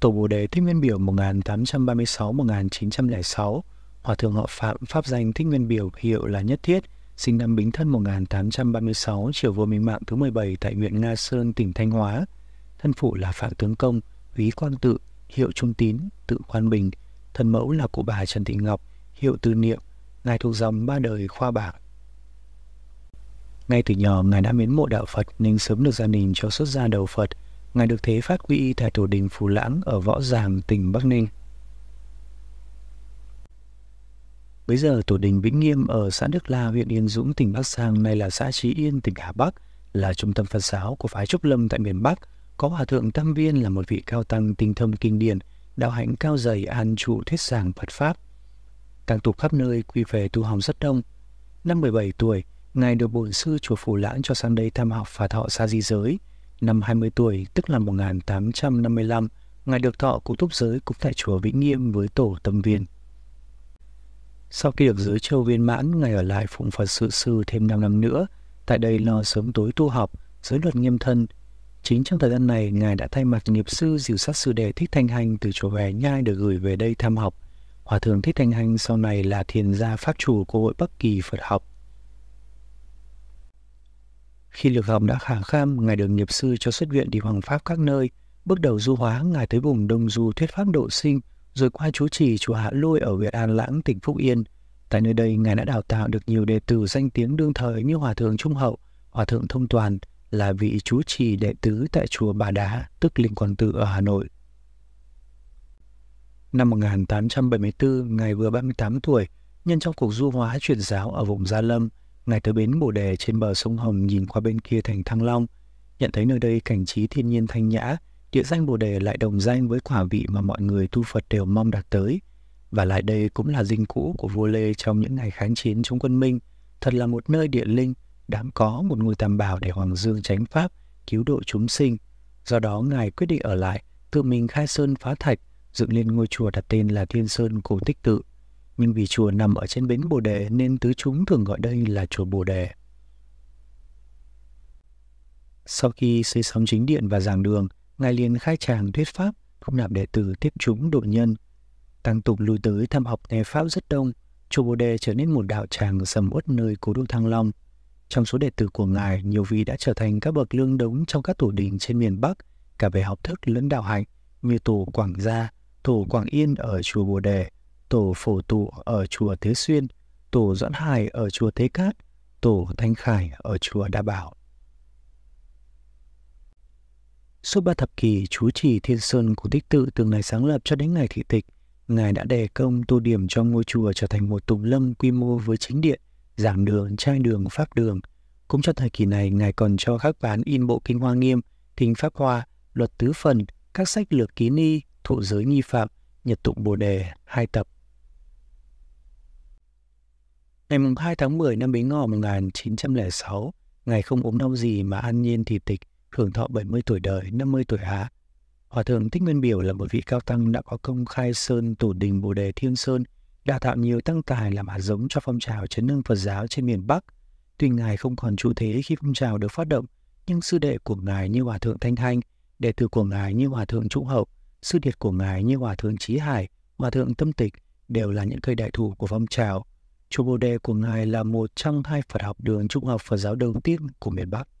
Tổ Bồ Đề Thích Nguyên Biểu 1836-1906, Hòa thượng họ Phạm pháp danh Thích Nguyên Biểu hiệu là Nhất Thiết, sinh năm Bính Thân 1836, triều vua Minh Mạng thứ 17 tại huyện Nga Sơn, tỉnh Thanh Hóa. Thân phụ là Phạm Tướng Công, quý quan tự, hiệu Trung Tín, tự Quan Bình. Thân mẫu là cụ bà Trần Thị Ngọc, hiệu Tư Niệm, ngài thuộc dòng ba đời khoa bảng. Ngay từ nhỏ, ngài đã miến mộ đạo Phật nên sớm được gia đình cho xuất gia đầu Phật – Ngài được thế phát quy y tại tổ đình Phù Lãng ở Võ Giàng, tỉnh Bắc Ninh. Bây giờ tổ đình Vĩnh Nghiêm ở xã Đức La, huyện Yên Dũng, tỉnh Bắc Giang, nay là xã Trí Yên, tỉnh Hà Bắc, là trung tâm Phật giáo của phái Trúc Lâm tại miền Bắc. Có Hòa Thượng Tam Viên là một vị cao tăng tinh thông kinh điển, đạo hạnh cao dày an trụ thuyết giảng Phật Pháp. Càng tục khắp nơi quy về tu hồng rất đông. Năm 17 tuổi, Ngài được bổn sư chùa Phù Lãng cho sang đây tham học và thọ xa di giới – Năm 20 tuổi, tức là 1855, Ngài được thọ cụ túc giới cũng tại chùa Vĩnh Nghiêm với tổ tâm viên. Sau khi được giới châu viên mãn, Ngài ở lại phụng Phật sự sư thêm 5 năm nữa, tại đây lo sớm tối tu học, giới luật nghiêm thân. Chính trong thời gian này, Ngài đã thay mặt nghiệp sư diều sát sư đệ Thích Thanh Hành từ chùa Vẻ Nhai được gửi về đây thăm học. Hòa thượng Thích Thanh Hành sau này là thiền gia pháp chủ của hội Bắc Kỳ Phật học. Khi lực học đã khả kham, Ngài được nghiệp sư cho xuất viện đi hoàng pháp các nơi. Bước đầu du hóa, Ngài tới vùng Đông Du thuyết pháp độ sinh, rồi qua chú trì chùa Hạ Lôi ở huyện An Lãng, tỉnh Phúc Yên. Tại nơi đây, Ngài đã đào tạo được nhiều đệ tử danh tiếng đương thời như Hòa Thượng Trung Hậu, Hòa Thượng Thông Toàn, là vị chú trì đệ tứ tại chùa Bà Đá, tức Linh Quảng Tự ở Hà Nội. Năm 1874, Ngài vừa 38 tuổi, nhân trong cuộc du hóa truyền giáo ở vùng Gia Lâm – Ngài tới bến Bồ Đề trên bờ sông Hồng nhìn qua bên kia thành Thăng Long, nhận thấy nơi đây cảnh trí thiên nhiên thanh nhã, địa danh Bồ Đề lại đồng danh với quả vị mà mọi người tu Phật đều mong đạt tới. Và lại đây cũng là dinh cũ của vua Lê trong những ngày kháng chiến chống quân Minh, thật là một nơi địa linh, đáng có một ngôi tam bảo để Hoàng Dương tránh pháp, cứu độ chúng sinh. Do đó Ngài quyết định ở lại, tự mình khai sơn phá thạch, dựng lên ngôi chùa đặt tên là Thiên Sơn Cổ Tích Tự nhưng vì chùa nằm ở trên bến Bồ Đề nên tứ chúng thường gọi đây là chùa Bồ Đề. Sau khi xây xong chính điện và giảng đường, Ngài liền khai tràng thuyết pháp, thu nạp đệ tử tiếp chúng độ nhân. Tăng tục lui tới thăm học nghe Pháp rất đông, chùa Bồ Đề trở nên một đạo tràng sầm uất nơi cố đô Thăng Long. Trong số đệ tử của Ngài, nhiều vị đã trở thành các bậc lương đống trong các tổ đình trên miền Bắc, cả về học thức lẫn đạo hạnh, như tổ Quảng Gia, tổ Quảng Yên ở chùa Bồ Đề, tổ phổ tụ ở chùa Thế Xuyên, tổ Doãn Hải ở chùa Thế Cát, tổ Thanh Khải ở chùa Đa Bảo. Suốt ba thập kỷ, chú trì Thiên Sơn của Tích Tự từ ngày sáng lập cho đến ngày thị tịch, Ngài đã đề công tô điểm cho ngôi chùa trở thành một tùng lâm quy mô với chính điện, giảng đường, trai đường, pháp đường. Cũng trong thời kỳ này, Ngài còn cho các bán in bộ kinh hoa nghiêm, thính pháp hoa, luật tứ phần, các sách lược ký ni, thụ giới nghi phạm, nhật tụng bồ đề, hai tập Ngày 2 tháng 10 năm Bính Ngọ 1906, ngày không ốm đau gì mà an nhiên thì tịch, hưởng thọ 70 tuổi đời, 50 tuổi hạ. Hòa thượng Thích Nguyên Biểu là một vị cao tăng đã có công khai sơn tổ đình Bồ Đề Thiên Sơn, đã tạo nhiều tăng tài làm hạt giống cho phong trào chấn nâng Phật giáo trên miền Bắc. Tuy ngài không còn chủ thế khi phong trào được phát động, nhưng sư đệ của ngài như hòa thượng Thanh Thanh, đệ tử của ngài như hòa thượng Trụ Hậu, sư điệt của ngài như hòa thượng Chí Hải, hòa thượng Tâm Tịch đều là những cây đại thủ của phong trào. Bồ Đề của Ngài là một trong hai Phật học đường Trung học Phật giáo đầu tiên của miền Bắc.